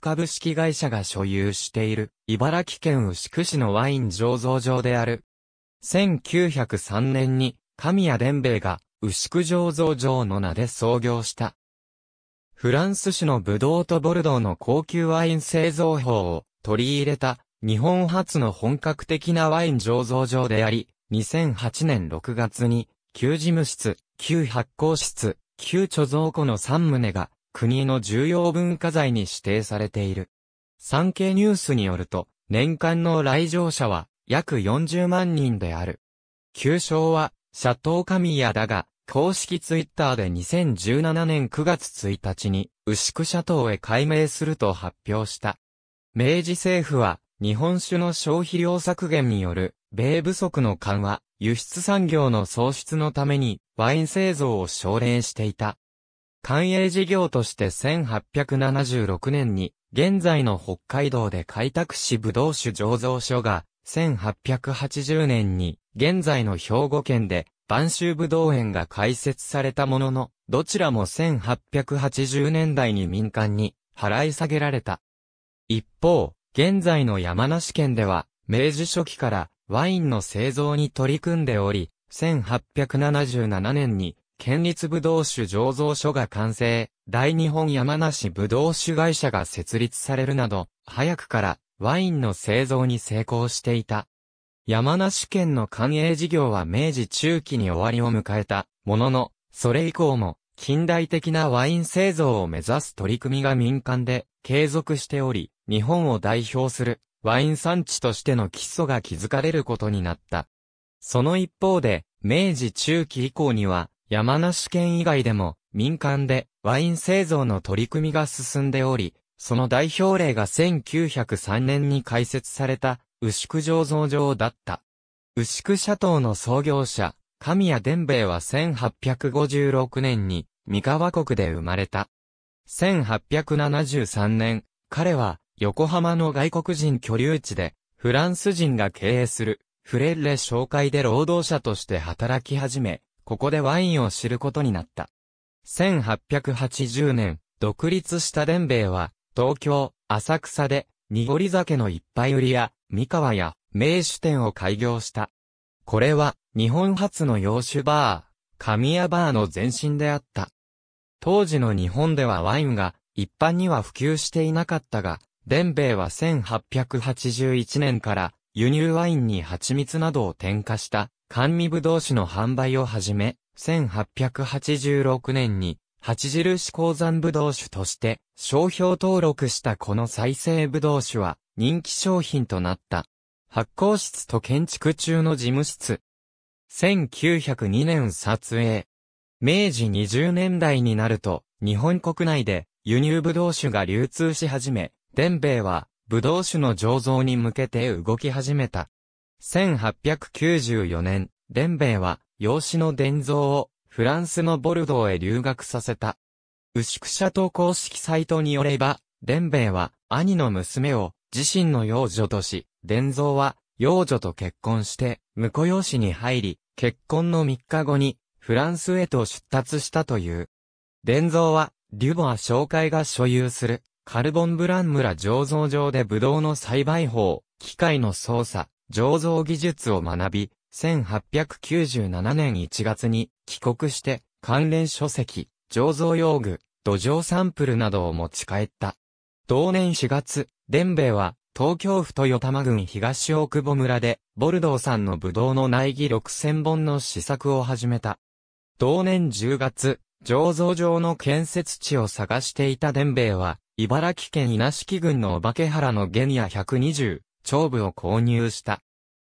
株式会社が所有している、茨城県牛久市のワイン醸造場である。1903年に、神谷伝兵衛が、牛久醸造場の名で創業した。フランス市のブドウとボルドーの高級ワイン製造法を取り入れた日本初の本格的なワイン醸造場であり、2008年6月に、旧事務室、旧発行室、旧貯蔵庫の3棟が国の重要文化財に指定されている。産経ニュースによると、年間の来場者は約40万人である。旧称は、シャトーカミヤだが、公式ツイッターで2017年9月1日に、牛久シャトーへ改名すると発表した。明治政府は、日本酒の消費量削減による、米不足の緩和、輸出産業の創出のために、ワイン製造を奨励していた。官営事業として1876年に、現在の北海道で開拓し武道酒醸造所が、1880年に、現在の兵庫県で、晩秋武道園が開設されたものの、どちらも1880年代に民間に払い下げられた。一方、現在の山梨県では、明治初期からワインの製造に取り組んでおり、1877年に県立武道酒醸造所が完成、大日本山梨武道酒会社が設立されるなど、早くからワインの製造に成功していた。山梨県の官営事業は明治中期に終わりを迎えたものの、それ以降も近代的なワイン製造を目指す取り組みが民間で継続しており、日本を代表するワイン産地としての基礎が築かれることになった。その一方で、明治中期以降には山梨県以外でも民間でワイン製造の取り組みが進んでおり、その代表例が1903年に開設された牛久醸造場だった。牛久社島の創業者、神谷伝兵衛は1856年に三河国で生まれた。1873年、彼は横浜の外国人居留地でフランス人が経営するフレッレ商会で労働者として働き始め、ここでワインを知ることになった。1880年、独立した伝兵衛は、東京、浅草で、濁り酒の一杯売りや、三河や、名酒店を開業した。これは、日本初の洋酒バー、神谷バーの前身であった。当時の日本ではワインが、一般には普及していなかったが、伝兵衛は1881年から、輸入ワインに蜂蜜などを添加した、甘味ぶどう酒の販売をはじめ、1886年に、著し鉱山ぶどう酒として商標登録したこの再生ぶどう酒は人気商品となった。発酵室と建築中の事務室。1902年撮影。明治20年代になると日本国内で輸入ぶどう酒が流通し始め、伝米はぶどう酒の醸造に向けて動き始めた。1894年、ンベイは、養子の伝蔵を、フランスのボルドーへ留学させた。牛久社と公式サイトによれば、ンベイは、兄の娘を、自身の養女とし、伝蔵は、養女と結婚して、婿養子に入り、結婚の3日後に、フランスへと出立したという。伝蔵は、デュボア紹介が所有する、カルボンブラン村醸造場でブドウの栽培法、機械の操作、醸造技術を学び、1897年1月に帰国して関連書籍、醸造用具、土壌サンプルなどを持ち帰った。同年4月、伝兵衛は東京府豊玉郡東大久保村でボルドーさんの葡萄の苗木6000本の試作を始めた。同年10月、醸造場の建設地を探していた伝兵衛は、茨城県稲敷郡のお化け原の原野120、長部を購入した。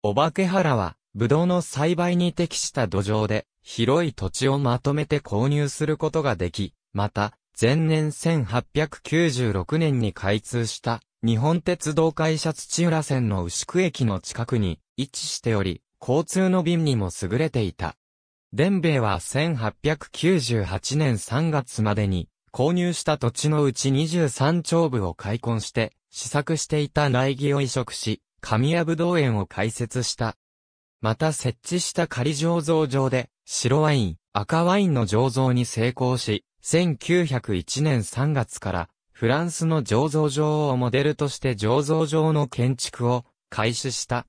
お化け原は、ブドウの栽培に適した土壌で、広い土地をまとめて購入することができ、また、前年1896年に開通した日本鉄道会社土浦線の牛久駅の近くに位置しており、交通の便にも優れていた。伝兵衛は1898年3月までに購入した土地のうち23丁部を開墾して試作していた苗木を移植し、神谷ぶどう園を開設した。また設置した仮醸造場で、白ワイン、赤ワインの醸造に成功し、1901年3月から、フランスの醸造場をモデルとして醸造場の建築を開始した。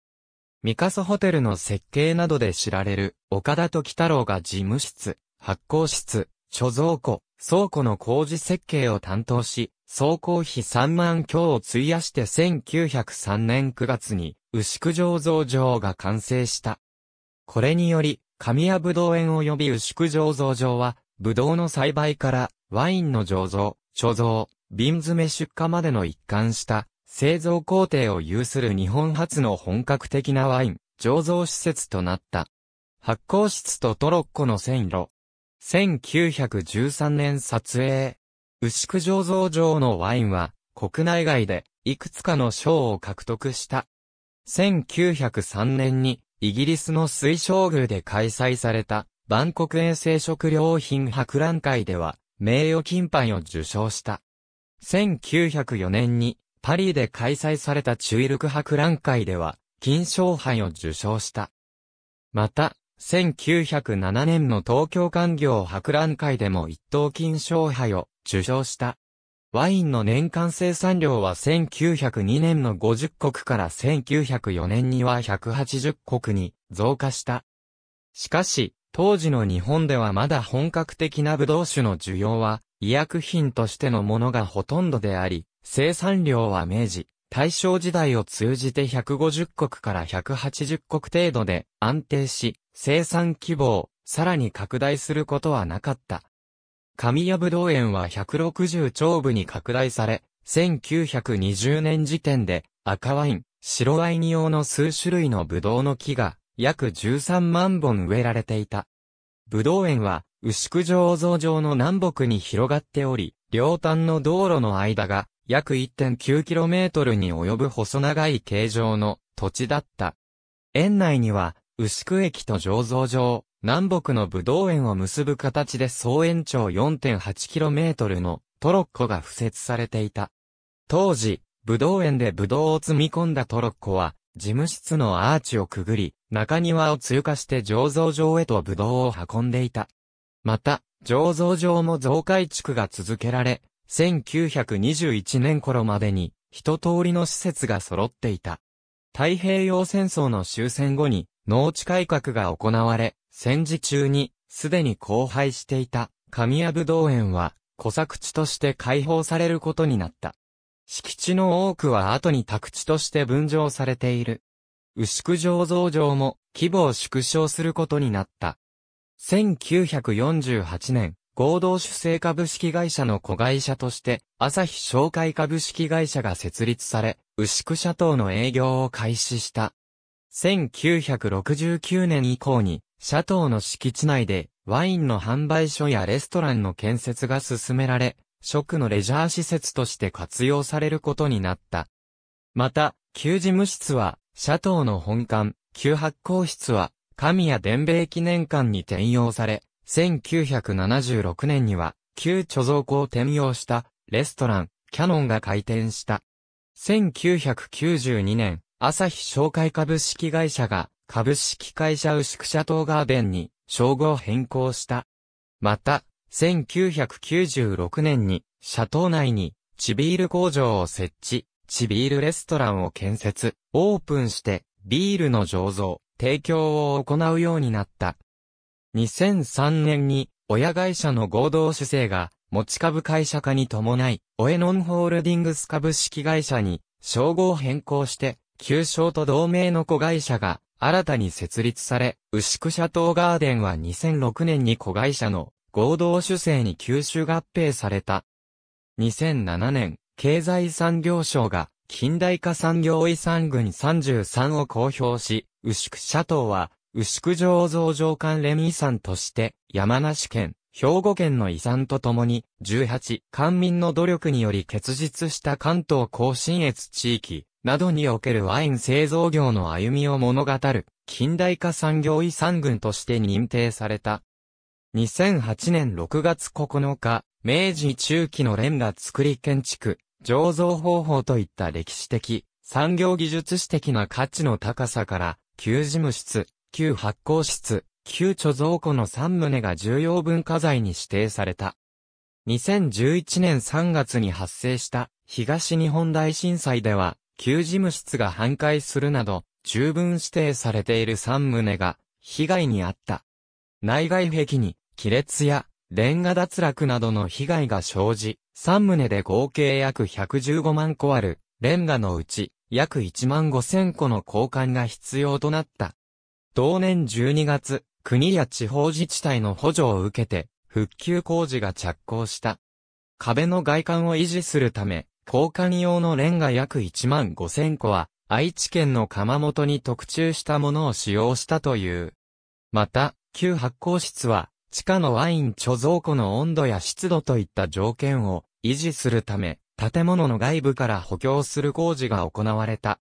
ミカソホテルの設計などで知られる、岡田時太郎が事務室、発酵室、貯蔵庫、倉庫の工事設計を担当し、総工費3万強を費やして1903年9月に、牛久醸造場が完成した。これにより、神谷ぶどう園及び牛久醸造場は、ぶどうの栽培からワインの醸造、貯蔵、瓶詰め出荷までの一貫した製造工程を有する日本初の本格的なワイン、醸造施設となった。発酵室とトロッコの線路。1913年撮影。牛久醸造場のワインは、国内外で、いくつかの賞を獲得した。1903年に、イギリスの水晶宮で開催された、万国衛生食料品博覧会では、名誉金杯を受賞した。1904年に、パリで開催された中ュ力博覧会では、金賞杯を受賞した。また、1907年の東京官業博覧会でも一等金賞杯を受賞した。ワインの年間生産量は1902年の50国から1904年には180国に増加した。しかし、当時の日本ではまだ本格的なブドウ酒の需要は医薬品としてのものがほとんどであり、生産量は明治、大正時代を通じて150国から180国程度で安定し、生産規模をさらに拡大することはなかった。神谷ぶどう園は160丁部に拡大され、1920年時点で赤ワイン、白ワイン用の数種類のぶどうの木が約13万本植えられていた。ぶどう園は牛久醸造場の南北に広がっており、両端の道路の間が約 1.9km に及ぶ細長い形状の土地だった。園内には、牛久駅と醸造場、南北の武道園を結ぶ形で総延長 4.8km のトロッコが付設されていた。当時、武道園で武道を積み込んだトロッコは、事務室のアーチをくぐり、中庭を通過して醸造場へと武道を運んでいた。また、醸造場も増改築が続けられ、1921年頃までに一通りの施設が揃っていた。太平洋戦争の終戦後に農地改革が行われ、戦時中にすでに荒廃していた神谷武道園は小作地として開放されることになった。敷地の多くは後に宅地として分譲されている。牛久醸造場も規模を縮小することになった。1948年、合同主成株式会社の子会社として、朝日商会株式会社が設立され、牛久社等の営業を開始した。1969年以降に、社等の敷地内で、ワインの販売所やレストランの建設が進められ、食のレジャー施設として活用されることになった。また、旧事務室は、社等の本館、旧発行室は、神谷伝兵記念館に転用され、1976年には、旧貯蔵庫を転用したレストラン、キャノンが開店した。1992年、朝日商会株式会社が株式会社牛久社ャガーデンに称号変更した。また、1996年に、社ャ内に、チビール工場を設置、チビールレストランを建設、オープンして、ビールの醸造、提供を行うようになった。2003年に、親会社の合同主制が、持ち株会社化に伴い、オエノンホールディングス株式会社に、称号変更して、旧称と同盟の子会社が、新たに設立され、牛久社ャガーデンは2006年に子会社の合同主制に吸収合併された。2007年、経済産業省が近代化産業遺産群33を公表し、牛久社ャは牛久城造上官連遺産として、山梨県、兵庫県の遺産とともに、18、官民の努力により結実した関東甲信越地域、などにおけるワイン製造業の歩みを物語る、近代化産業遺産群として認定された。2008年6月9日、明治中期のレンガ作り建築、醸造方法といった歴史的、産業技術史的な価値の高さから、旧事務室、旧発行室、旧貯蔵庫の3棟が重要文化財に指定された。2011年3月に発生した東日本大震災では、旧事務室が半壊するなど、十分指定されている3棟が被害に遭った。内外壁に亀裂やレンガ脱落などの被害が生じ、3棟で合計約115万個あるレンガのうち約1万5千個の交換が必要となった。同年12月、国や地方自治体の補助を受けて、復旧工事が着工した。壁の外観を維持するため、交換用のレンガ約1万5000個は、愛知県の釜本に特注したものを使用したという。また、旧発酵室は、地下のワイン貯蔵庫の温度や湿度といった条件を維持するため、建物の外部から補強する工事が行われた。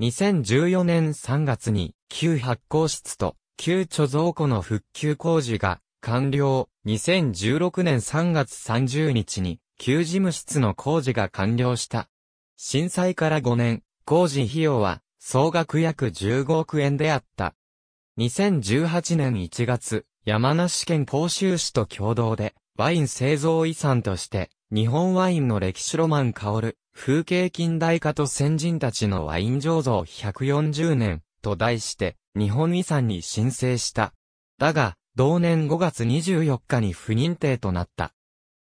2014年3月に旧発行室と旧貯蔵庫の復旧工事が完了。2016年3月30日に旧事務室の工事が完了した。震災から5年、工事費用は総額約15億円であった。2018年1月、山梨県甲州市と共同で、ワイン製造遺産として、日本ワインの歴史ロマン香る、風景近代化と先人たちのワイン醸造140年、と題して、日本遺産に申請した。だが、同年5月24日に不認定となった。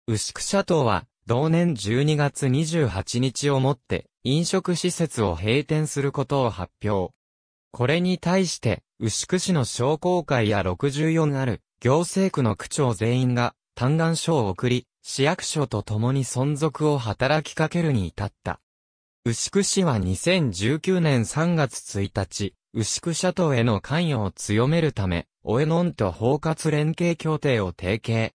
牛久社島は、同年12月28日をもって、飲食施設を閉店することを発表。これに対して、牛久市の商工会や64ある、行政区の区長全員が、嘆願書を送り、市役所と共に存続を働きかけるに至った。牛久市は2019年3月1日、牛久諸島への関与を強めるため、オエノンと包括連携協定を提携。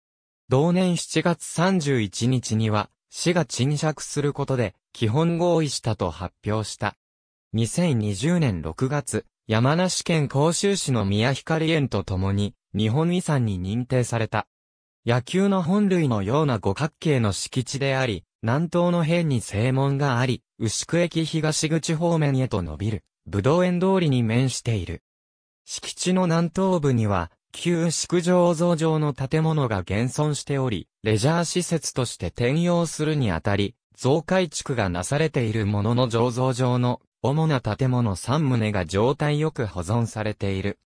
同年7月31日には、市が沈借することで、基本合意したと発表した。2020年6月、山梨県甲州市の宮光園と共に、日本遺産に認定された。野球の本類のような五角形の敷地であり、南東の辺に正門があり、牛久駅東口方面へと伸びる。武道園通りに面している。敷地の南東部には、旧宿醸造場の建物が現存しており、レジャー施設として転用するにあたり、増改築がなされているものの醸造場の主な建物3棟が状態よく保存されている。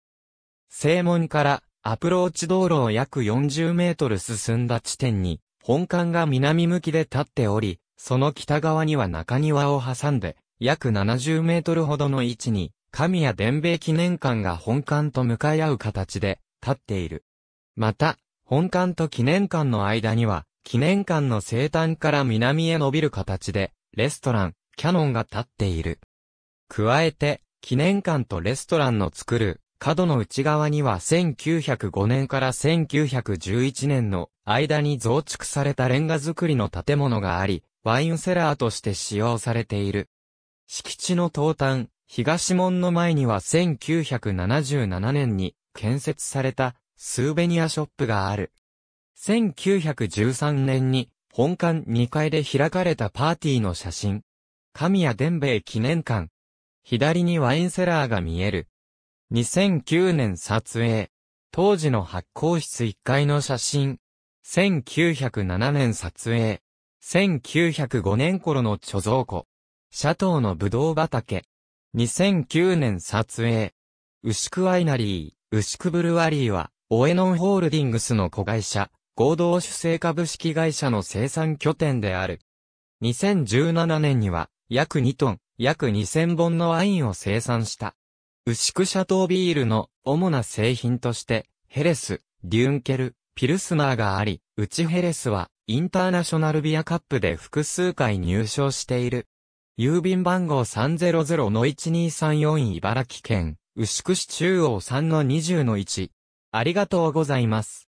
正門からアプローチ道路を約40メートル進んだ地点に、本館が南向きで立っており、その北側には中庭を挟んで、約70メートルほどの位置に、神谷伝兵記念館が本館と向かい合う形で立っている。また、本館と記念館の間には、記念館の西端から南へ伸びる形で、レストラン、キャノンが立っている。加えて、記念館とレストランの作る角の内側には1905年から1911年の間に増築されたレンガ造りの建物があり、ワインセラーとして使用されている。敷地の東端、東門の前には1977年に建設されたスーベニアショップがある。1913年に本館2階で開かれたパーティーの写真。神谷伝兵衛記念館。左にワインセラーが見える。2009年撮影。当時の発行室1階の写真。1907年撮影。1905年頃の貯蔵庫。シャトーのブドウ畑。2009年撮影。牛久ワイナリー、牛久ブルワリーは、オエノンホールディングスの子会社、合同主成株式会社の生産拠点である。2017年には、約2トン、約2000本のワインを生産した。牛久シャトービールの主な製品として、ヘレス、デュンケル、ピルスナーがあり、うちヘレスは、インターナショナルビアカップで複数回入賞している。郵便番号300-1234茨城県、牛久市中央3-20-1。ありがとうございます。